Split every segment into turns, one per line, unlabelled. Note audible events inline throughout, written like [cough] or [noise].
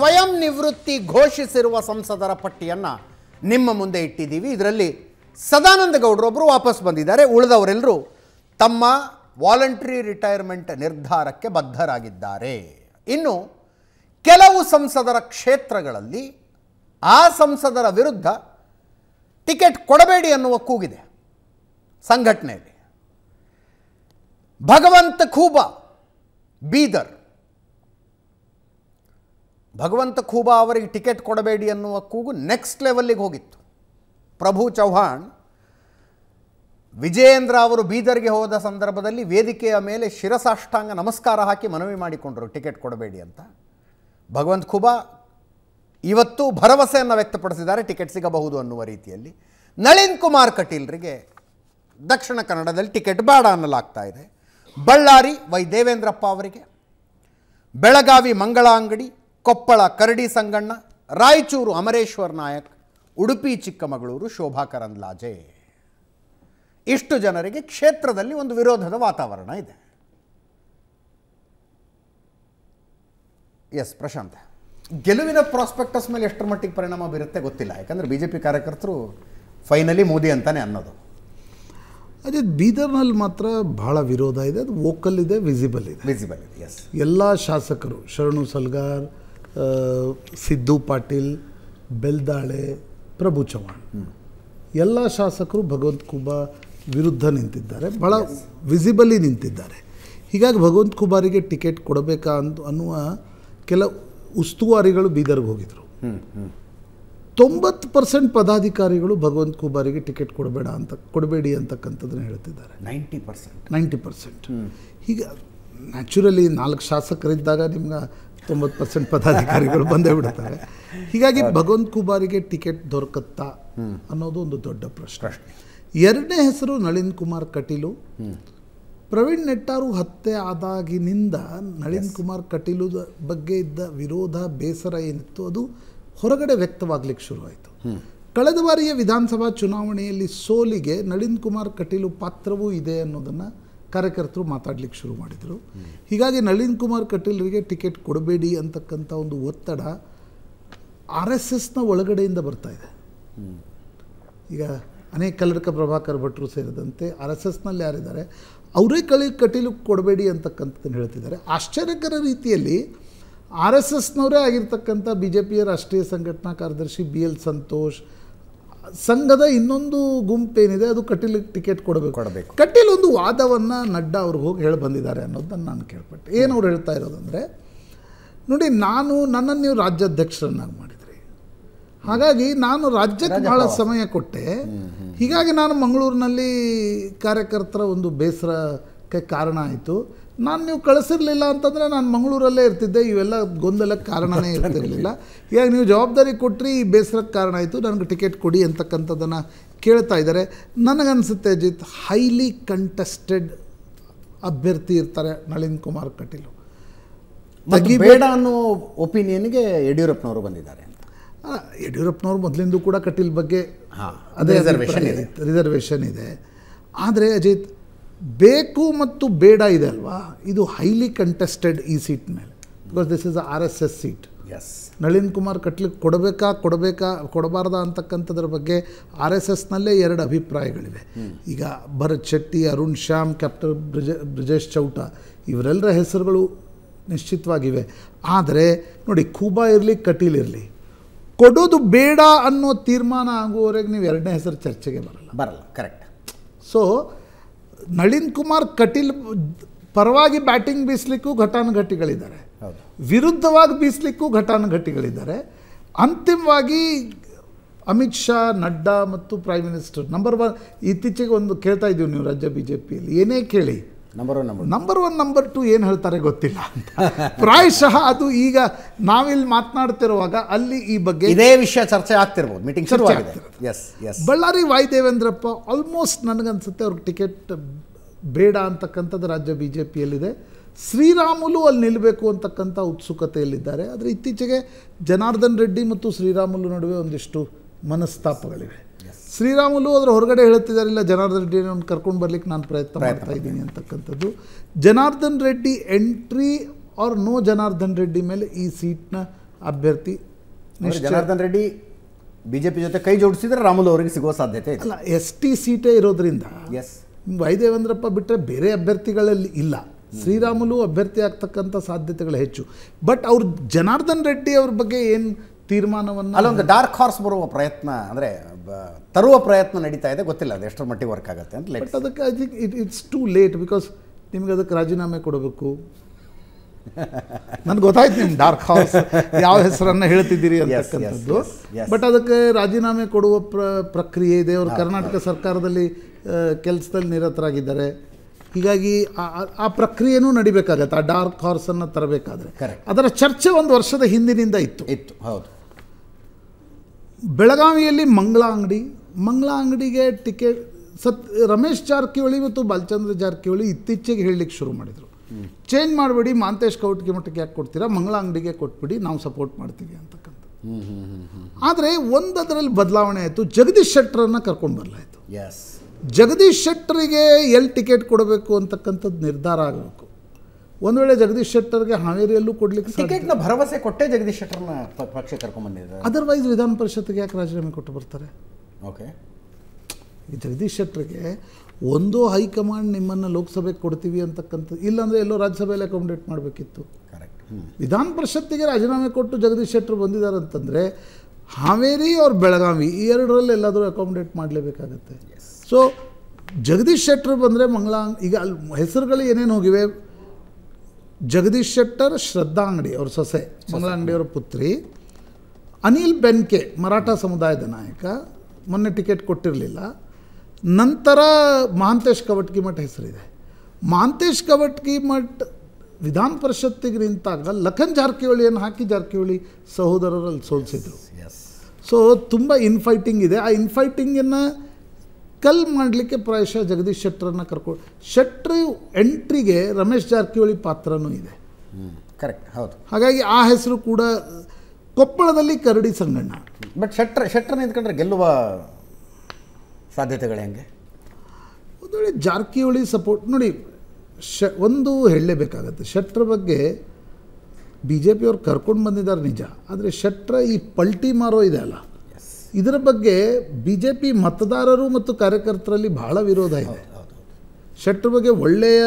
ಸ್ವಯಂ ನಿವೃತ್ತಿ ಘೋಷಿಸಿರುವ ಸಂಸದರ ಪಟ್ಟಿಯನ್ನು ನಿಮ್ಮ ಮುಂದೆ ಇಟ್ಟಿದ್ದೀವಿ ಇದರಲ್ಲಿ ಸದಾನಂದ ಗೌಡರೊಬ್ಬರು ವಾಪಸ್ ಬಂದಿದ್ದಾರೆ ಉಳಿದವರೆಲ್ಲರೂ ತಮ್ಮ ವಾಲಂಟ್ರಿ ರಿಟೈರ್ಮೆಂಟ್ ನಿರ್ಧಾರಕ್ಕೆ ಬದ್ಧರಾಗಿದ್ದಾರೆ ಇನ್ನು ಕೆಲವು ಸಂಸದರ ಕ್ಷೇತ್ರಗಳಲ್ಲಿ ಆ ಸಂಸದರ ವಿರುದ್ಧ ಟಿಕೆಟ್ ಕೊಡಬೇಡಿ ಅನ್ನುವ ಕೂಗಿದೆ ಸಂಘಟನೆಯಲ್ಲಿ ಭಗವಂತ ಖೂಬಾ ಬೀದರ್ ಭಗವಂತ ಖೂಬಾ ಅವರಿಗೆ ಟಿಕೆಟ್ ಕೊಡಬೇಡಿ ಅನ್ನುವ ಕೂಗು ನೆಕ್ಸ್ಟ್ ಲೆವೆಲ್ಲಿಗೆ ಹೋಗಿತ್ತು ಪ್ರಭು ಚೌಹಾಣ್ ವಿಜಯೇಂದ್ರ ಅವರು ಬೀದರ್ಗೆ ಹೋದ ಸಂದರ್ಭದಲ್ಲಿ ವೇದಿಕೆಯ ಮೇಲೆ ಶಿರಸಾಷ್ಟಾಂಗ ನಮಸ್ಕಾರ ಹಾಕಿ ಮನವಿ ಮಾಡಿಕೊಂಡರು ಟಿಕೆಟ್ ಕೊಡಬೇಡಿ ಅಂತ ಭಗವಂತ ಖುಬಾ ಇವತ್ತು ಭರವಸೆಯನ್ನು ವ್ಯಕ್ತಪಡಿಸಿದ್ದಾರೆ ಟಿಕೆಟ್ ಸಿಗಬಹುದು ಅನ್ನುವ ರೀತಿಯಲ್ಲಿ ನಳಿನ್ ಕುಮಾರ್ ಕಟೀಲ್ರಿಗೆ ದಕ್ಷಿಣ ಕನ್ನಡದಲ್ಲಿ ಟಿಕೆಟ್ ಬೇಡ ಅನ್ನಲಾಗ್ತಾ ಇದೆ ಬಳ್ಳಾರಿ ವೈ ದೇವೇಂದ್ರಪ್ಪ ಅವರಿಗೆ ಬೆಳಗಾವಿ ಮಂಗಳ ಅಂಗಡಿ ಕೊಪ್ಪಳ ಕರಡಿ ಸಂಗಣ್ಣ ರಾಯಚೂರು ಅಮರೇಶ್ವರ್ ನಾಯಕ್ ಉಡುಪಿ ಚಿಕ್ಕಮಗಳೂರು ಶೋಭಾ ಕರಂದ್ಲಾಜೆ ಇಷ್ಟು ಜನರಿಗೆ ಕ್ಷೇತ್ರದಲ್ಲಿ ಒಂದು ವಿರೋಧದ ವಾತಾವರಣ ಇದೆ ಎಸ್ ಪ್ರಶಾಂತ್ ಗೆಲುವಿನ ಪ್ರಾಸ್ಪೆಕ್ಟಸ್ ಮೇಲೆ ಎಷ್ಟರ ಮಟ್ಟಿಗೆ ಪರಿಣಾಮ ಬೀರುತ್ತೆ ಗೊತ್ತಿಲ್ಲ ಯಾಕಂದರೆ ಬಿ ಜೆ ಪಿ ಕಾರ್ಯಕರ್ತರು ಫೈನಲಿ ಮೋದಿ ಅಂತಾನೆ ಅನ್ನೋದು ಅದೇ ಬೀದರ್ನಲ್ಲಿ ಮಾತ್ರ ಬಹಳ ವಿರೋಧ ಇದೆ
ಅದು ವೋಕಲ್ ಇದೆ ವಿಸಿಬಲ್ ಇದೆ
ವಿಸಿಬಲ್ ಇದೆ ಎಸ್
ಎಲ್ಲ ಶಾಸಕರು ಶರಣು ಸಲ್ಗಾರ್ ಸಿದ್ದು ಪಾಟೀಲ್ ಬೆಲ್ದಾಳೆ ಪ್ರಭು ಚವ್ಹಾಣ್ ಎಲ್ಲ ಶಾಸಕರು ಭಗವಂತ ಕುಬಾ ವಿರುದ್ಧ ನಿಂತಿದ್ದಾರೆ ಭಾಳ ವಿಸಿಬಲಿ ನಿಂತಿದ್ದಾರೆ ಹೀಗಾಗಿ ಭಗವಂತ ಕುಬಾರಿಗೆ ಟಿಕೆಟ್ ಕೊಡಬೇಕಾ ಅಂತ ಅನ್ನುವ ಕೆಲ ಉಸ್ತುವಾರಿಗಳು ಬೀದರ್ಗೆ ಹೋಗಿದ್ರು ತೊಂಬತ್ತು ಪರ್ಸೆಂಟ್ ಪದಾಧಿಕಾರಿಗಳು ಭಗವಂತ ಕುಬಾರಿಗೆ ಟಿಕೆಟ್ ಕೊಡಬೇಡ ಅಂತ ಕೊಡಬೇಡಿ ಅಂತಕ್ಕಂಥದ್ದನ್ನು ಹೇಳ್ತಿದ್ದಾರೆ ನೈಂಟಿ ಪರ್ಸೆಂಟ್ ನೈಂಟಿ ಪರ್ಸೆಂಟ್ ಹೀಗೆ ನ್ಯಾಚುರಲಿ ನಾಲ್ಕು ಶಾಸಕರಿದ್ದಾಗ ನಿಮ್ಗೆ ತೊಂಬತ್ತು ಪರ್ಸೆಂಟ್ ಪದಾಧಿಕಾರಿಗಳು ಬಂದೇ ಬಿಡ್ತಾರೆ ಹೀಗಾಗಿ ಭಗವಂತ ಕುಮಾರಿಗೆ ಟಿಕೆಟ್ ದೊರಕತ್ತಾ ಅನ್ನೋದು ಒಂದು ದೊಡ್ಡ ಪ್ರಶ್ನೆ ಎರಡನೇ ಹೆಸರು ನಳಿನ್ ಕುಮಾರ್ ಕಟೀಲು ಪ್ರವೀಣ್ ನೆಟ್ಟಾರು ಹತ್ಯೆ ಆದಾಗಿನಿಂದ ನಳಿನ್ ಕುಮಾರ್ ಕಟೀಲು ಬಗ್ಗೆ ಇದ್ದ ವಿರೋಧ ಬೇಸರ ಏನಿತ್ತು ಅದು ಹೊರಗಡೆ ವ್ಯಕ್ತವಾಗ್ಲಿಕ್ಕೆ ಶುರುವಾಯಿತು ಕಳೆದ ಬಾರಿಯ ವಿಧಾನಸಭಾ ಚುನಾವಣೆಯಲ್ಲಿ ಸೋಲಿಗೆ ನಳಿನ್ ಕುಮಾರ್ ಕಟೀಲು ಪಾತ್ರವೂ ಇದೆ ಅನ್ನೋದನ್ನು ಕಾರ್ಯಕರ್ತರು ಮಾತಾಡಲಿಕ್ಕೆ ಶುರು ಮಾಡಿದರು ಹೀಗಾಗಿ ನಳಿನ್ ಕುಮಾರ್ ಕಟೀಲ್ರಿಗೆ ಟಿಕೆಟ್ ಕೊಡಬೇಡಿ ಅಂತಕ್ಕಂಥ ಒಂದು ಒತ್ತಡ ಆರ್ ಎಸ್ ಎಸ್ನ ಒಳಗಡೆಯಿಂದ ಬರ್ತಾ ಇದೆ ಈಗ ಅನೇಕ ಕಲ್ಲಡ್ಕ ಪ್ರಭಾಕರ್ ಭಟ್ರು ಸೇರಿದಂತೆ ಆರ್ ಎಸ್ ಎಸ್ನಲ್ಲಿ ಯಾರಿದ್ದಾರೆ ಅವರೇ ಕಳಿ ಕಟೀಲು ಕೊಡಬೇಡಿ ಅಂತಕ್ಕಂಥದ್ದನ್ನು ಹೇಳ್ತಿದ್ದಾರೆ ಆಶ್ಚರ್ಯಕರ ರೀತಿಯಲ್ಲಿ ಆರ್ ಎಸ್ ಎಸ್ನವರೇ ಆಗಿರ್ತಕ್ಕಂಥ ಬಿ ಜೆ ಪಿಯ ರಾಷ್ಟ್ರೀಯ ಸಂಘಟನಾ ಕಾರ್ಯದರ್ಶಿ ಬಿ ಎಲ್ ಸಂತೋಷ್ ಸಂಘದ ಇನ್ನೊಂದು ಗುಂಪೇನಿದೆ ಅದು ಕಟೀಲಿಗೆ ಟಿಕೆಟ್ ಕೊಡಬೇಕು ಕೊಡಬೇಕು ಕಟೀಲ್ ಒಂದು ವಾದವನ್ನು ನಡ್ಡಾ ಅವ್ರಿಗೆ ಹೋಗಿ ಹೇಳಿ ಬಂದಿದ್ದಾರೆ ಅನ್ನೋದನ್ನು ನಾನು ಕೇಳ್ಪಟ್ಟೆ ಏನು ಅವ್ರು ಹೇಳ್ತಾ ಇರೋದಂದರೆ ನೋಡಿ ನಾನು ನನ್ನನ್ನು ನೀವು ರಾಜ್ಯಾಧ್ಯಕ್ಷರನ್ನಾಗಿ ಮಾಡಿದ್ರಿ ಹಾಗಾಗಿ ನಾನು ರಾಜ್ಯಕ್ಕೆ ಬಹಳ ಸಮಯ ಕೊಟ್ಟೆ ಹೀಗಾಗಿ ನಾನು ಮಂಗಳೂರಿನಲ್ಲಿ ಕಾರ್ಯಕರ್ತರ ಒಂದು ಬೇಸರಕ್ಕೆ ಕಾರಣ ಆಯಿತು ನಾನು ನೀವು ಕಳಿಸಿರಲಿಲ್ಲ ಅಂತಂದರೆ ನಾನು ಮಂಗಳೂರಲ್ಲೇ ಇರ್ತಿದ್ದೆ ಇವೆಲ್ಲ ಗೊಂದಲಕ್ಕೆ ಕಾರಣನೇ [laughs] ಇರ್ತಿರಲಿಲ್ಲ ಈಗ ನೀವು ಜವಾಬ್ದಾರಿ ಕೊಟ್ಟರೆ ಈ ಬೇಸರಕ್ಕೆ ಕಾರಣ ಆಯಿತು ನನಗೆ ಟಿಕೆಟ್ ಕೊಡಿ ಅಂತಕ್ಕಂಥದ್ದನ್ನು ಕೇಳ್ತಾ ಇದ್ದಾರೆ ನನಗನ್ಸುತ್ತೆ ಅಜಿತ್ ಹೈಲಿ ಕಂಟೆಸ್ಟೆಡ್ ಅಭ್ಯರ್ಥಿ ಇರ್ತಾರೆ ನಳಿನ್ ಕುಮಾರ್ ಕಟೀಲ್
ಬೇಡ ಅನ್ನೋ ಒಪಿನಿಯನ್ಗೆ ಯಡಿಯೂರಪ್ಪನವರು ಬಂದಿದ್ದಾರೆ
ಯಡಿಯೂರಪ್ಪನವ್ರು ಮೊದಲಿಂದ ಕೂಡ ಕಟೀಲ್ ಬಗ್ಗೆ ಅದೇ ಇದೆ ರಿಸರ್ವೇಷನ್ ಇದೆ ಆದರೆ ಅಜಿತ್ ಬೇಕು ಮತ್ತು ಬೇಡ ಇದೆ ಅಲ್ವಾ ಇದು ಹೈಲಿ ಕಂಟೆಸ್ಟೆಡ್ ಈ ಸೀಟ್ ಮೇಲೆ because this is R S S seat ಎಸ್ ನಳಿನ್ ಕುಮಾರ್ ಕಟ್ಲಿಕ್ಕೆ ಕೊಡಬೇಕಾ ಕೊಡಬೇಕಾ ಕೊಡಬಾರ್ದ ಅಂತಕ್ಕಂಥದ್ರ ಬಗ್ಗೆ ಆರ್ ಎಸ್ ಎಸ್ನಲ್ಲೇ ಎರಡು ಅಭಿಪ್ರಾಯಗಳಿವೆ ಈಗ ಭರತ್ ಶೆಟ್ಟಿ ಅರುಣ್ ಶ್ಯಾಮ್ ಕ್ಯಾಪ್ಟನ್ ಬ್ರಿಜ ಬ್ರಿಜೇಶ್ ಚೌಟ ಇವರೆಲ್ಲರ ಹೆಸರುಗಳು ನಿಶ್ಚಿತವಾಗಿವೆ ಆದರೆ ನೋಡಿ ಖೂಬಾ ಇರಲಿ ಕಟೀಲ್ ಇರಲಿ ಕೊಡೋದು ಬೇಡ ಅನ್ನೋ ತೀರ್ಮಾನ ಆಗುವವರೆಗೆ ನೀವು ಎರಡನೇ ಹೆಸರು ಚರ್ಚೆಗೆ ಬರಲ್ಲ ಬರಲ್ಲ ಕರೆಕ್ಟ್ ಸೊ ನಳಿನ್ ಕುಮಾರ್ ಕಟೀಲ್ ಪರವಾಗಿ ಬ್ಯಾಟಿಂಗ್ ಬೀಸಲಿಕ್ಕೂ ಘಟಾನುಘಟಿಗಳಿದ್ದಾರೆ ವಿರುದ್ಧವಾಗಿ ಬೀಸಲಿಕ್ಕೂ ಘಟಾನುಘಟಿಗಳಿದ್ದಾರೆ ಅಂತಿಮವಾಗಿ ಅಮಿತ್ ಶಾ ನಡ್ಡಾ ಮತ್ತು ಪ್ರೈಮ್ ಮಿನಿಸ್ಟರ್ ನಂಬರ್ ಒನ್ ಇತ್ತೀಚೆಗೆ ಒಂದು ಕೇಳ್ತಾ ಇದ್ದೀವಿ ನೀವು ರಾಜ್ಯ ಬಿ ಜೆ ಪಿಯಲ್ಲಿ ಏನೇ ಕೇಳಿ number one number one number two ಏನು ಹೇಳ್ತಾರೆ ಗೊತ್ತಿಲ್ಲ ಅಂತ ಪ್ರಾಯಶಃ ಅದು ಈಗ ನಾವಿಲ್ಲಿ ಮಾತನಾಡ್ತಿರುವಾಗ ಅಲ್ಲಿ ಈ ಬಗ್ಗೆ ಇದೇ ವಿಷಯ
ಚರ್ಚೆ ಆಗ್ತಿರ್ಬೋದು
ಮೀಟಿಂಗ್ ಶುರುವಾಗಿದೆ yes yes Bellary Y Devendrappa almost ನನಗನ್ಸುತ್ತೆ ಅವ್ರಿಗೆ ಟಿಕೆಟ್ ಬೇಡ ಅಂತಕ್ಕಂಥದ್ದು ರಾಜ್ಯ ಬಿ ಜೆ ಪಿಯಲ್ಲಿದೆ ಶ್ರೀರಾಮುಲು ಅಲ್ಲಿ ನಿಲ್ಲಬೇಕು ಅಂತಕ್ಕಂಥ ಉತ್ಸುಕತೆಯಲ್ಲಿದ್ದಾರೆ ಆದರೆ ಇತ್ತೀಚೆಗೆ ಜನಾರ್ದನ್ ರೆಡ್ಡಿ ಮತ್ತು ಶ್ರೀರಾಮುಲು ನಡುವೆ ಒಂದಿಷ್ಟು ಮನಸ್ತಾಪಗಳಿವೆ ಶ್ರೀರಾಮುಲು ಅದರ ಹೊರಗಡೆ ಹೇಳುತ್ತಿದ್ದಾರೆ ಜನಾರ್ದನ್ ರೆಡ್ಡಿ ಕರ್ಕೊಂಡು ಬರ್ಲಿಕ್ಕೆ ನಾನು ಪ್ರಯತ್ನ ಮಾಡ್ತಾ ಇದ್ದೀನಿ ಅಂತಕ್ಕಂಥದ್ದು Janardhan Reddy entry or no Janardhan Reddy ಮೇಲೆ ಈ ಸೀಟ್ನ ಅಭ್ಯರ್ಥಿ ಜನಾರ್ದನ್ ರೆಡ್ಡಿ ಬಿಜೆಪಿ ಜೊತೆ ಕೈ ಜೋಡಿಸಿದ್ರೆ ರಾಮುಲು ಅವರಿಗೆ ಸಿಗುವ ಸಾಧ್ಯತೆ ಅಲ್ಲ ಎಸ್ ಟಿ ಸೀಟೇ ಇರೋದ್ರಿಂದ ಎಸ್ ವೈದೇವೇಂದ್ರಪ್ಪ ಬಿಟ್ಟರೆ ಬೇರೆ ಅಭ್ಯರ್ಥಿಗಳಲ್ಲಿ ಇಲ್ಲ ಶ್ರೀರಾಮುಲು ಅಭ್ಯರ್ಥಿ ಆಗ್ತಕ್ಕಂಥ ಸಾಧ್ಯತೆಗಳು ಹೆಚ್ಚು ಬಟ್ ಅವ್ರು ಜನಾರ್ದನ್ ರೆಡ್ಡಿ ಅವ್ರ ಬಗ್ಗೆ ಏನು ತೀರ್ಮಾನವನ್ನು ಅಲ್ಲೊಂದು ಡಾರ್ಕ್
ಹಾರ್ಸ್ ಬರುವ ಪ್ರಯತ್ನ ಅಂದರೆ ತರುವ ಪ್ರಯತ್ನ ನಡೀತಾ ಇದೆ ಗೊತ್ತಿಲ್ಲ ಅದು ಎಷ್ಟರ ಮಟ್ಟಿಗೆ ವರ್ಕ್ ಆಗುತ್ತೆ ಅಂತ ಲೇಟ್ ಅದಕ್ಕೆ I think it it's too late because ನಿಮಗೆ ಅದಕ್ಕೆ ರಾಜೀನಾಮೆ ಕೊಡಬೇಕು ನನ್ಗೆ ಗೊತ್ತಾಯ್ತು ನಿಮ್ಮ ಡಾರ್ಕ್ ಹೌಸ್ ಯಾವ ಹೆಸರನ್ನ ಹೇಳ್ತಿದ್ದೀರಿ ಅಂತಕ್ಕಂಥದ್ದು
ಬಟ್ ಅದಕ್ಕೆ ರಾಜೀನಾಮೆ ಕೊಡುವ ಪ್ರ ಪ್ರಕ್ರಿಯೆ ಇದೆ ಅವರು ಕರ್ನಾಟಕ ಸರ್ಕಾರದಲ್ಲಿ ಕೆಲಸದಲ್ಲಿ ನಿರತರಾಗಿದ್ದಾರೆ ಹೀಗಾಗಿ ಆ ಪ್ರಕ್ರಿಯೆನೂ ನಡಿಬೇಕಾಗತ್ತೆ ಆ ಡಾರ್ಕ್ ಹಾರ್ಸನ್ನು ತರಬೇಕಾದ್ರೆ ಅದರ ಚರ್ಚೆ ಒಂದು ವರ್ಷದ ಹಿಂದಿನಿಂದ ಇತ್ತು ಇತ್ತು ಹೌದು ಬೆಳಗಾವಿಯಲ್ಲಿ ಮಂಗಳ ಅಂಗಡಿ ಮಂಗಳ ಅಂಗಡಿಗೆ ಟಿಕೆಟ್ ಸತ್ ರಮೇಶ್ ಜಾರಕಿಹೊಳಿ ಮತ್ತು ಬಾಲಚಂದ್ರ ಜಾರಕಿಹೊಳಿ ಇತ್ತೀಚೆಗೆ ಹೇಳಲಿಕ್ಕೆ ಶುರು ಮಾಡಿದರು ಚೇಂಜ್ ಮಾಡಬೇಡಿ ಮಾಂತೇಶ್ ಕೌಟ್ಗೆ ಮಟ್ಟಕ್ಕೆ ಯಾಕೆ ಕೊಡ್ತೀರಾ ಮಂಗಳ ಅಂಗಡಿಗೆ ಕೊಟ್ಬಿಡಿ ನಾವು ಸಪೋರ್ಟ್ ಮಾಡ್ತೀವಿ ಅಂತಕ್ಕಂಥ ಆದರೆ ಒಂದದರಲ್ಲಿ ಬದಲಾವಣೆ ಆಯಿತು ಜಗದೀಶ್ ಶೆಟ್ಟರನ್ನು ಕರ್ಕೊಂಡು ಬರಲಾಯಿತು ಜಗದೀಶ್ ಶೆಟ್ಟರಿಗೆ ಎಲ್ಲಿ ಟಿಕೆಟ್ ಕೊಡಬೇಕು ಅಂತಕ್ಕಂಥದ್ದು ನಿರ್ಧಾರ ಆಗಬೇಕು ಒಂದು ವೇಳೆ ಜಗದೀಶ್ ಶೆಟ್ಟರ್ಗೆ ಹಾವೇರಿಯಲ್ಲೂ ಕೊಡ್ಲಿಕ್ಕೆ ಟಿಕೆಟ್ನ ಭರವಸೆ ಕೊಟ್ಟೆ ಜಗದೀಶ್ ಶೆಟ್ಟರ್ನ
ಪಕ್ಷ ಕರ್ಕೊಂಡ್ಬಂದಿದ್ದಾರೆ ಅದರ್ವೈಸ್
ವಿಧಾನ ಪರಿಷತ್ಗೆ ಯಾಕೆ ರಾಜೀನಾಮೆ ಕೊಟ್ಟು ಬರ್ತಾರೆ ಓಕೆ ಈ ಜಗದೀಶ್ ಶೆಟ್ಟರ್ಗೆ ಒಂದು ಹೈಕಮಾಂಡ್ ನಿಮ್ಮನ್ನು ಲೋಕಸಭೆಗೆ ಕೊಡ್ತೀವಿ ಅಂತಕ್ಕಂಥದ್ದು ಇಲ್ಲಾಂದ್ರೆ ಎಲ್ಲೋ ರಾಜ್ಯಸಭೆಯಲ್ಲಿ ಅಕಾಮಿಡೇಟ್ ಮಾಡಬೇಕಿತ್ತು ಕರೆಕ್ಟ್ ವಿಧಾನ ಪರಿಷತ್ತಿಗೆ ರಾಜೀನಾಮೆ ಕೊಟ್ಟು ಜಗದೀಶ್ ಶೆಟ್ಟರ್ ಬಂದಿದ್ದಾರೆ ಅಂತಂದರೆ ಹಾವೇರಿ ಅವ್ರ ಬೆಳಗಾವಿ ಈ ಎರಡರಲ್ಲಿ ಎಲ್ಲಾದರೂ ಅಕಾಮಿಡೇಟ್ ಮಾಡಲೇಬೇಕಾಗತ್ತೆ ಸೊ ಜಗದೀಶ್ ಶೆಟ್ಟರ್ ಬಂದರೆ ಮಂಗಳಾಂಗ್ ಈಗ ಅಲ್ಲಿ ಹೆಸರುಗಳು ಏನೇನು ಹೋಗಿವೆ ಜಗದೀಶ್ ಶೆಟ್ಟರ್ ಶ್ರದ್ಧಾ ಅಂಗಡಿ ಅವ್ರ ಸೊಸೆ ಮಂಗಳ ಅಂಗಡಿಯವರ ಪುತ್ರಿ ಅನಿಲ್ ಬೆನ್ಕೆ ಮರಾಠ ಸಮುದಾಯದ ನಾಯಕ ಮೊನ್ನೆ ಟಿಕೆಟ್ ಕೊಟ್ಟಿರಲಿಲ್ಲ ನಂತರ ಮಹಾಂತೇಶ್ ಕವಟ್ಕಿ ಮಠ ಹೆಸರಿದೆ ಮಹಾಂತೇಶ್ ಕವಟ್ಕಿ ಮಠ ವಿಧಾನ ಪರಿಷತ್ತಿಗೆ ನಿಂತಾಗ ಲಖನ್ ಜಾರಕಿಹೊಳಿಯನ್ನು ಹಾಕಿ ಜಾರಕಿಹೊಳಿ ಸಹೋದರರಲ್ಲಿ ಸೋಲಿಸಿದರು ಸೊ ತುಂಬ ಇನ್ಫೈಟಿಂಗ್ ಇದೆ ಆ ಇನ್ಫೈಟಿಂಗನ್ನು ಕಲ್ ಮಾಡಲಿಕ್ಕೆ ಪ್ರಾಯಶಃ ಜಗದೀಶ್ ಶೆಟ್ಟರನ್ನು ಕರ್ಕೊಂಡು ಶೆಟ್ಟರ್ ಎಂಟ್ರಿಗೆ ರಮೇಶ್ ಜಾರಕಿಹೊಳಿ ಪಾತ್ರನೂ ಇದೆ ಕರೆಕ್ಟ್ ಹೌದು ಹಾಗಾಗಿ ಆ ಹೆಸರು ಕೂಡ ಕೊಪ್ಪಳದಲ್ಲಿ ಕರಡಿ ಸಂಗಣ್ಣ ಬಟ್ ಶೆಟ್ರ್ ಶೆಟ್ಟರ್ ನಿಂತ್ಕೊಂಡ್ರೆ ಗೆಲ್ಲುವ ಸಾಧ್ಯತೆಗಳು ಹೆಂಗೆ ಒಂದು ವೇಳೆ ಜಾರಕಿಹೊಳಿ ಸಪೋರ್ಟ್ ನೋಡಿ ಶ ಒಂದು ಹೇಳಲೇಬೇಕಾಗತ್ತೆ ಶೆಟ್ರ ಬಗ್ಗೆ ಬಿ ಜೆ ಪಿಯವ್ರು ಕರ್ಕೊಂಡು ಬಂದಿದ್ದಾರೆ ನಿಜ ಆದರೆ ಶೆಟ್ರ ಈ ಪಲ್ಟಿ ಮಾರೋ ಇದೆ ಅಲ್ಲ ಇದರ ಬಗ್ಗೆ ಬಿ ಜೆ ಪಿ ಮತದಾರರು ಮತ್ತು ಕಾರ್ಯಕರ್ತರಲ್ಲಿ ಬಹಳ ವಿರೋಧ ಇದೆ ಶೆಟ್ಟರ್ ಬಗ್ಗೆ ಒಳ್ಳೆಯ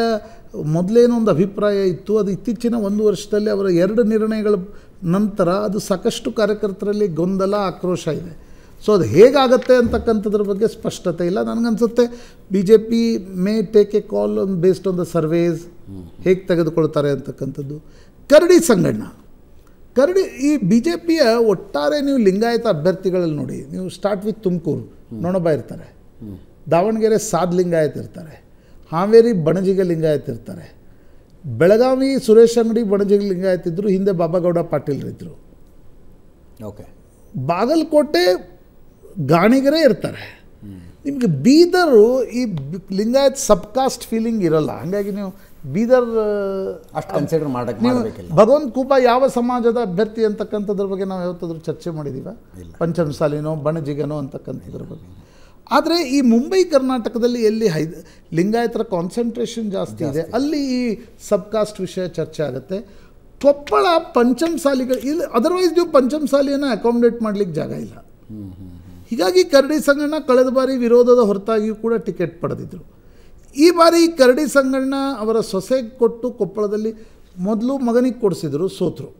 ಮೊದಲೇನೋ ಒಂದು ಅಭಿಪ್ರಾಯ ಇತ್ತು ಅದು ಇತ್ತೀಚಿನ ಒಂದು ವರ್ಷದಲ್ಲಿ ಅವರ ಎರಡು ನಿರ್ಣಯಗಳ ನಂತರ ಅದು ಸಾಕಷ್ಟು ಕಾರ್ಯಕರ್ತರಲ್ಲಿ ಗೊಂದಲ ಆಕ್ರೋಶ ಇದೆ ಸೊ ಅದು ಹೇಗಾಗತ್ತೆ ಅಂತಕ್ಕಂಥದ್ರ ಬಗ್ಗೆ ಸ್ಪಷ್ಟತೆ ಇಲ್ಲ ನನಗನ್ಸುತ್ತೆ B J P may take a call on based on the surveys ಹೇಗೆ ತೆಗೆದುಕೊಳ್ತಾರೆ ಅಂತಕ್ಕಂಥದ್ದು ಕರಡಿ ಸಂಗಣ್ಣ ಕರಡಿ ಈ ಬಿ ಜೆ ಪಿಯ ಒಟ್ಟಾರೆ ನೀವು ಲಿಂಗಾಯತ ಅಭ್ಯರ್ಥಿಗಳಲ್ಲಿ ನೋಡಿ ನೀವು ಸ್ಟಾರ್ಟ್ ವಿತ್ ತುಮಕೂರು ನೊಣಬ ಇರ್ತಾರೆ ದಾವಣಗೆರೆ ಸಾದ್ ಲಿಂಗಾಯತ್ ಇರ್ತಾರೆ ಹಾವೇರಿ ಬಣಜಿಗ ಲಿಂಗಾಯತ ಇರ್ತಾರೆ ಬೆಳಗಾವಿ ಸುರೇಶ್ ಅಂಗಡಿ ಬಣಜಿಗ ಲಿಂಗಾಯತ ಇದ್ದರು ಹಿಂದೆ ಬಾಬಾಗೌಡ ಪಾಟೀಲ್ರಿದ್ದರು ಓಕೆ ಬಾಗಲಕೋಟೆ ಗಾಣಿಗರೇ ಇರ್ತಾರೆ ನಿಮಗೆ ಬೀದರು ಈ ಲಿಂಗಾಯತ್ ಸಬ್ಕಾಸ್ಟ್ ಫೀಲಿಂಗ್ ಇರಲ್ಲ ಹಾಗಾಗಿ ನೀವು ಬೀದರ್ ಅಷ್ಟು ಕನ್ಸಿಡರ್ ಮಾಡಕ್ಕೆ ಮಾಡಬೇಕಿಲ್ಲ ಭಗವಂತ ಕೂಪ ಯಾವ ಸಮಾಜದ ಅಭ್ಯರ್ಥಿ ಅಂತಕ್ಕಂಥದ್ರ ಬಗ್ಗೆ ನಾವು ಯಾವತ್ತಾದ್ರೂ ಚರ್ಚೆ ಮಾಡಿದ್ದೀವ ಪಂಚಮಸಾಲಿನೋ ಬಣಜಿಗನೋ ಅಂತಕ್ಕಂಥದ್ರ ಬಗ್ಗೆ ಆದರೆ ಈ ಮುಂಬೈ ಕರ್ನಾಟಕದಲ್ಲಿ ಎಲ್ಲಿ ಹೈ ಲಿಂಗಾಯತರ ಕಾನ್ಸಂಟ್ರೇಷನ್ ಜಾಸ್ತಿ ಇದೆ ಅಲ್ಲಿ ಈ ಸಬ್ ಕಾಸ್ಟ್ ವಿಷಯ ಚರ್ಚೆ ಆಗುತ್ತೆ ಕೊಪ್ಪಳ ಪಂಚಮಸಾಲಿಗಳು ಇಲ್ಲಿ ಅದರ್ವೈಸ್ ನೀವು ಪಂಚಮಸಾಲಿಯನ್ನು ಅಕಾಮಿಡೇಟ್ ಮಾಡಲಿಕ್ಕೆ ಜಾಗ ಇಲ್ಲ ಹೀಗಾಗಿ ಕರಡಿ ಸಂಘನ ಕಳೆದ ಬಾರಿ ವಿರೋಧದ ಹೊರತಾಗಿಯೂ ಕೂಡ ಟಿಕೆಟ್ ಪಡೆದಿದ್ದರು ಈ ಬಾರಿ ಕರಡಿ ಸಂಗಣ್ಣ ಅವರ ಸೊಸೆಗೆ ಕೊಟ್ಟು ಕೊಪ್ಪಳದಲ್ಲಿ ಮೊದಲು ಮಗನಿಗೆ ಕೊಡಿಸಿದರು ಸೋತರು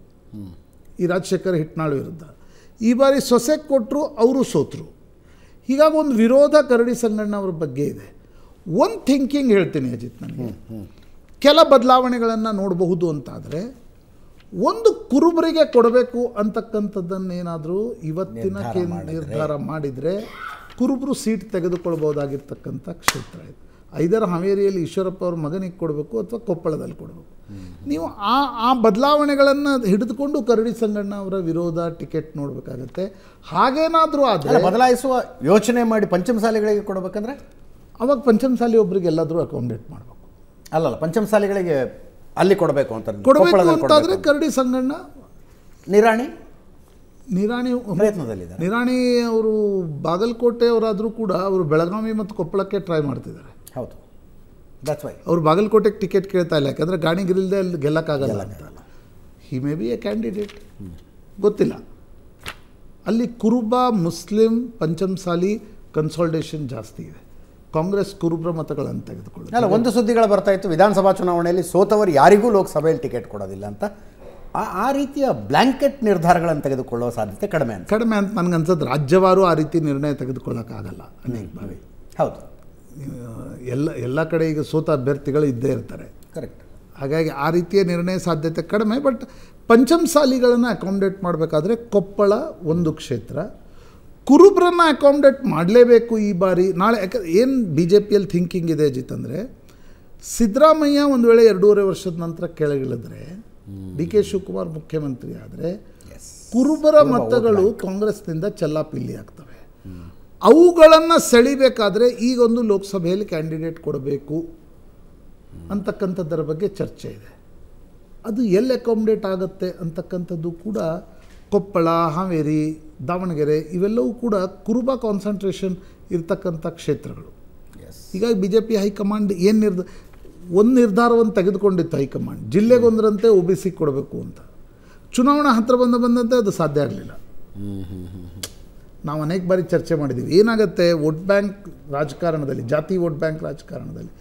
ಈ ರಾಜಶೇಖರ್ ಹಿಟ್ನಾಳು ವಿರುದ್ಧ ಈ ಬಾರಿ ಸೊಸೆಗೆ ಕೊಟ್ಟರು ಅವರು ಸೋತರು ಹೀಗಾಗಿ ಒಂದು ವಿರೋಧ ಕರಡಿ ಸಂಗಣ್ಣ ಅವ್ರ ಬಗ್ಗೆ ಇದೆ ಒಂದು ಥಿಂಕಿಂಗ್ ಹೇಳ್ತೀನಿ ಅಜಿತ್ ನನಗೆ ಕೆಲ ಬದಲಾವಣೆಗಳನ್ನು ನೋಡಬಹುದು ಅಂತಾದರೆ ಒಂದು ಕುರುಬರಿಗೆ ಕೊಡಬೇಕು ಅಂತಕ್ಕಂಥದ್ದನ್ನೇನಾದರೂ ಇವತ್ತಿನ ನಿರ್ಧಾರ ಮಾಡಿದರೆ ಕುರುಬರು ಸೀಟ್ ತೆಗೆದುಕೊಳ್ಬೋದಾಗಿರ್ತಕ್ಕಂಥ ಕ್ಷೇತ್ರ ಇದು ಐದರ ಹಾವೇರಿಯಲ್ಲಿ ಈಶ್ವರಪ್ಪ ಅವ್ರ ಮಗನಿಗೆ ಕೊಡಬೇಕು ಅಥವಾ ಕೊಪ್ಪಳದಲ್ಲಿ ಕೊಡಬೇಕು ನೀವು ಆ ಆ ಬದಲಾವಣೆಗಳನ್ನು ಹಿಡಿದುಕೊಂಡು ಕರಡಿ ಸಂಗಣ್ಣ ಅವರ ವಿರೋಧ ಟಿಕೆಟ್ ನೋಡಬೇಕಾಗತ್ತೆ ಹಾಗೇನಾದರೂ ಆದರೆ ಬದಲಾಯಿಸುವ ಯೋಚನೆ ಮಾಡಿ ಪಂಚಮಸಾಲಿಗಳಿಗೆ ಕೊಡಬೇಕಂದ್ರೆ ಅವಾಗ ಪಂಚಮಸಾಲಿ ಒಬ್ರಿಗೆ ಎಲ್ಲಾದರೂ ಅಕೌಂಡೇಟ್ ಮಾಡಬೇಕು
ಅಲ್ಲಲ್ಲ ಪಂಚಮಸಾಲಿಗಳಿಗೆ ಅಲ್ಲಿ ಕೊಡಬೇಕು ಅಂತ ಕೊಡಬೇಕು ಅಂತಾದರೆ
ಕರಡಿ ಸಂಗಣ್ಣ ನಿರಾಣಿ ನಿರಾಣಿ ಪ್ರಯತ್ನದಲ್ಲಿದೆ ನಿರಾಣಿ ಅವರು ಬಾಗಲಕೋಟೆ ಕೂಡ ಅವರು ಬೆಳಗಾವಿ ಮತ್ತು ಕೊಪ್ಪಳಕ್ಕೆ ಟ್ರೈ ಮಾಡ್ತಿದ್ದಾರೆ ಹೌದು ದಟ್ಸ್ ವೈ ಅವ್ರು ಬಾಗಲಕೋಟೆಗೆ ಟಿಕೆಟ್ ಕೇಳ್ತಾ ಇಲ್ಲ ಯಾಕಂದರೆ ಗಾಣಿಗಿರಿಲ್ದೇ ಅಲ್ಲಿ ಗೆಲ್ಲಕ್ಕಾಗಲ್ಲ he may be a candidate ಗೊತ್ತಿಲ್ಲ ಅಲ್ಲಿ ಕುರುಬ ಮುಸ್ಲಿಂ ಪಂಚಮಸಾಲಿ ಕನ್ಸಲ್ಟೇಷನ್
ಜಾಸ್ತಿ ಇದೆ ಕಾಂಗ್ರೆಸ್ ಕುರುಬ್ರ ಮತಗಳನ್ನು ತೆಗೆದುಕೊಳ್ಳಿ ಅಲ್ಲ ಒಂದು ಸುದ್ದಿಗಳು ಬರ್ತಾ ಇತ್ತು ವಿಧಾನಸಭಾ ಚುನಾವಣೆಯಲ್ಲಿ ಸೋತವರು ಯಾರಿಗೂ ಲೋಕಸಭೆಯಲ್ಲಿ ಟಿಕೆಟ್ ಕೊಡೋದಿಲ್ಲ ಅಂತ ಆ ರೀತಿಯ ಬ್ಲ್ಯಾಂಕೆಟ್ ನಿರ್ಧಾರಗಳನ್ನು ತೆಗೆದುಕೊಳ್ಳುವ ಸಾಧ್ಯತೆ ಕಡಿಮೆ ಅಂತ ಕಡಿಮೆ ಅಂತ ನನಗನ್ಸೋದು ರಾಜ್ಯವಾರು ಆ ರೀತಿ ನಿರ್ಣಯ ತೆಗೆದುಕೊಳ್ಳೋಕ್ಕಾಗಲ್ಲ ಅನೇಕ ಬಾರಿ
ಹೌದು ಎಲ್ಲ ಎಲ್ಲ ಕಡೆ ಈಗ ಸೋತ ಅಭ್ಯರ್ಥಿಗಳು ಇದ್ದೇ ಇರ್ತಾರೆ ಕರೆಕ್ಟ್ ಹಾಗಾಗಿ ಆ ರೀತಿಯ ನಿರ್ಣಯ ಸಾಧ್ಯತೆ ಕಡಿಮೆ ಬಟ್ ಪಂಚಮಸಾಲಿಗಳನ್ನು ಅಕಾಮಡೇಟ್ ಮಾಡಬೇಕಾದ್ರೆ ಕೊಪ್ಪಳ ಒಂದು ಕ್ಷೇತ್ರ ಕುರುಬ್ರನ್ನ ಅಕಾಮಡೇಟ್ ಮಾಡಲೇಬೇಕು ಈ ಬಾರಿ ನಾಳೆ ಯಾಕೆ ಏನು ಬಿ ಜೆ ಪಿಯಲ್ಲಿ ಥಿಂಕಿಂಗ್ ಇದೆ ಅಜಿತ್ ಅಂದರೆ ಸಿದ್ದರಾಮಯ್ಯ ಒಂದು ವೇಳೆ ಎರಡೂವರೆ ವರ್ಷದ ನಂತರ ಕೆಳಗಿಳಿದ್ರೆ ಡಿ ಕೆ ಶಿವಕುಮಾರ್ ಮುಖ್ಯಮಂತ್ರಿ ಆದರೆ ಕುರುಬರ ಮತಗಳು ಕಾಂಗ್ರೆಸ್ನಿಂದ ಚೆಲ್ಲಾಪಿಲ್ಲಿ ಆಗ್ತವೆ ಅವುಗಳನ್ನು ಸೆಳಿಬೇಕಾದ್ರೆ ಈಗೊಂದು ಲೋಕಸಭೆಯಲ್ಲಿ ಕ್ಯಾಂಡಿಡೇಟ್ ಕೊಡಬೇಕು ಅಂತಕ್ಕಂಥದ್ದರ ಬಗ್ಗೆ ಚರ್ಚೆ ಇದೆ ಅದು ಎಲ್ಲಿ ಅಕಾಮಡೇಟ್ ಆಗುತ್ತೆ ಅಂತಕ್ಕಂಥದ್ದು ಕೂಡ ಕೊಪ್ಪಳ ಹಾವೇರಿ ದಾವಣಗೆರೆ ಇವೆಲ್ಲವೂ ಕೂಡ ಕುರುಬ ಕಾನ್ಸಂಟ್ರೇಷನ್ ಇರತಕ್ಕಂಥ ಕ್ಷೇತ್ರಗಳು ಹೀಗಾಗಿ ಬಿ ಜೆ ಪಿ ಹೈಕಮಾಂಡ್ ಏನು ನಿರ್ಧ ಒಂದು ನಿರ್ಧಾರವನ್ನು ತೆಗೆದುಕೊಂಡಿತ್ತು ಹೈಕಮಾಂಡ್ ಜಿಲ್ಲೆಗೊಂದರಂತೆ ಒ ಬಿ ಸಿ ಕೊಡಬೇಕು ಅಂತ ಚುನಾವಣಾ ಹತ್ತಿರ ಬಂದ ಬಂದಂತೆ ಅದು ಸಾಧ್ಯ ಆಗಲಿಲ್ಲ ನಾವು ಅನೇಕ ಬಾರಿ ಚರ್ಚೆ ಮಾಡಿದ್ದೀವಿ ಏನಾಗುತ್ತೆ ವೋಟ್ ಬ್ಯಾಂಕ್ ರಾಜಕಾರಣದಲ್ಲಿ ಜಾತಿ ವೋಟ್ ಬ್ಯಾಂಕ್ ರಾಜಕಾರಣದಲ್ಲಿ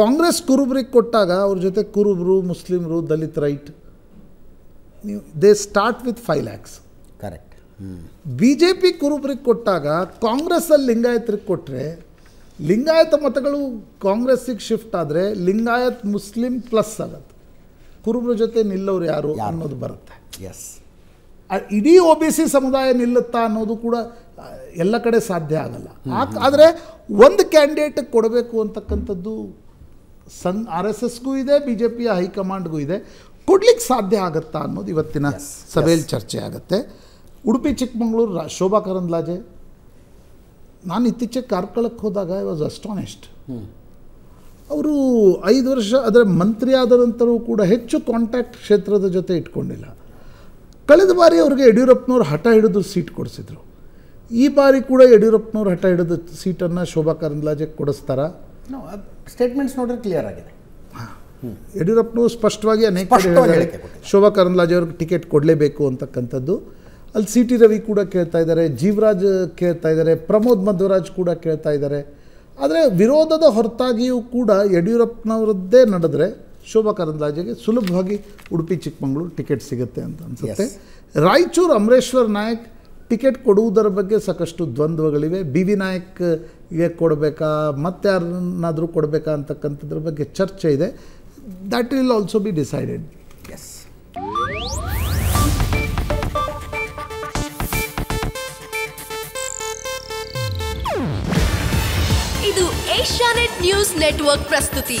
ಕಾಂಗ್ರೆಸ್ ಕುರುಬ್ರಿಗೆ ಕೊಟ್ಟಾಗ ಅವ್ರ ಜೊತೆ ಕುರುಬರು ಮುಸ್ಲಿಮರು ದಲಿತ್ ರೈಟ್ ನೀವು they start with five lakhs correct B J P ಕುರುಬ್ರಿಗೆ ಕೊಟ್ಟಾಗ ಕಾಂಗ್ರೆಸ್ಸಲ್ಲಿ ಲಿಂಗಾಯತ್ರಿಗೆ ಕೊಟ್ಟರೆ ಲಿಂಗಾಯತ ಮತಗಳು ಕಾಂಗ್ರೆಸ್ಸಿಗೆ ಶಿಫ್ಟ್ ಆದರೆ ಲಿಂಗಾಯತ್ ಮುಸ್ಲಿಂ ಪ್ಲಸ್ ಆಗತ್ತೆ ಕುರುಬ್ರ ಜೊತೆ ನಿಲ್ಲೋರು ಯಾರು ಅನ್ನೋದು ಬರುತ್ತೆ ಎಸ್ ಇಡೀ ಒ ಬಿ ಸಿ ಸಮುದಾಯ ನಿಲ್ಲುತ್ತಾ ಅನ್ನೋದು ಕೂಡ ಎಲ್ಲ ಕಡೆ ಸಾಧ್ಯ ಆಗಲ್ಲ ಆದರೆ ಒಂದು ಕ್ಯಾಂಡಿಡೇಟ್ ಕೊಡಬೇಕು ಅಂತಕ್ಕಂಥದ್ದು ಸನ್ ಆರ್ ಎಸ್ ಎಸ್ಗೂ ಇದೆ ಬಿ ಜೆ ಪಿಯ ಹೈಕಮಾಂಡ್ಗೂ ಇದೆ ಕೊಡ್ಲಿಕ್ಕೆ ಸಾಧ್ಯ ಆಗುತ್ತಾ ಅನ್ನೋದು ಇವತ್ತಿನ ಸಭೆಯಲ್ಲಿ ಚರ್ಚೆ ಆಗುತ್ತೆ ಉಡುಪಿ ಚಿಕ್ಕಮಗಳೂರು ಶೋಭಾ ಕರಂದ್ಲಾಜೆ ನಾನು ಇತ್ತೀಚೆಗೆ ಕಾರ್ಕಳಕ್ಕೆ ಹೋದಾಗ ಐ ವಾಸ್ ಅಸ್ಟಾನಿಸ್ಟ್ ಅವರು ಐದು ವರ್ಷ ಅದರ ಮಂತ್ರಿ ಆದ ನಂತರವೂ ಕೂಡ ಹೆಚ್ಚು ಕಾಂಟ್ಯಾಕ್ಟ್ ಕ್ಷೇತ್ರದ ಜೊತೆ ಇಟ್ಕೊಂಡಿಲ್ಲ ಕಳೆದ ಬಾರಿ ಅವರಿಗೆ ಯಡಿಯೂರಪ್ಪನವ್ರು ಹಠ ಹಿಡಿದು ಸೀಟ್ ಕೊಡಿಸಿದ್ರು ಈ ಬಾರಿ ಕೂಡ ಯಡಿಯೂರಪ್ಪನವ್ರು ಹಠ ಹಿಡಿದು ಸೀಟನ್ನು ಶೋಭಾ ಕರಂದ್ಲಾಜೆ ಕೊಡಿಸ್ತಾರ
ಸ್ಟೇಟ್ಮೆಂಟ್ಸ್ ನೋಡಿದ್ರೆ ಕ್ಲಿಯರ್ ಆಗಿದೆ
ಹಾಂ ಯಡಿಯೂರಪ್ಪನವ್ರು ಸ್ಪಷ್ಟವಾಗಿ ಅನೇಕ ಶೋಭಾ ಕರಂದ್ಲಾಜೆ ಅವ್ರಿಗೆ ಟಿಕೆಟ್ ಕೊಡಲೇಬೇಕು ಅಂತಕ್ಕಂಥದ್ದು ಅಲ್ಲಿ ಸಿ ಟಿ ರವಿ ಕೂಡ ಕೇಳ್ತಾ ಇದ್ದಾರೆ ಜೀವರಾಜ್ ಕೇಳ್ತಾ ಇದ್ದಾರೆ ಪ್ರಮೋದ್ ಮಧ್ವರಾಜ್ ಕೂಡ ಕೇಳ್ತಾ ಇದ್ದಾರೆ ಆದರೆ ವಿರೋಧದ ಹೊರತಾಗಿಯೂ ಕೂಡ ಯಡಿಯೂರಪ್ಪನವ್ರದ್ದೇ ನಡೆದ್ರೆ ಶೋಭಾ ಕರಂದ್ಲಾಜೆಗೆ ಸುಲಭವಾಗಿ ಉಡುಪಿ ಚಿಕ್ಕಮಗಳೂರು ಟಿಕೆಟ್ ಸಿಗುತ್ತೆ ಅಂತ ಅನಿಸುತ್ತೆ ರಾಯಚೂರು ಅಮರೇಶ್ವರ್ ನಾಯಕ್ ಟಿಕೆಟ್ ಕೊಡುವುದರ ಬಗ್ಗೆ ಸಾಕಷ್ಟು ದ್ವಂದ್ವಗಳಿವೆ ಬಿ ವಿ ನಾಯಕ್ಗೆ ಕೊಡಬೇಕಾ ಮತ್ತೆ ಯಾರನ್ನಾದರೂ ಕೊಡಬೇಕಾ ಅಂತಕ್ಕಂಥದ್ರ ಬಗ್ಗೆ ಚರ್ಚೆ ಇದೆ that will also be decided
yes ಇದು ಏಷ್ಯಾನೆಟ್ ನ್ಯೂಸ್ ನೆಟ್ವರ್ಕ್ ಪ್ರಸ್ತುತಿ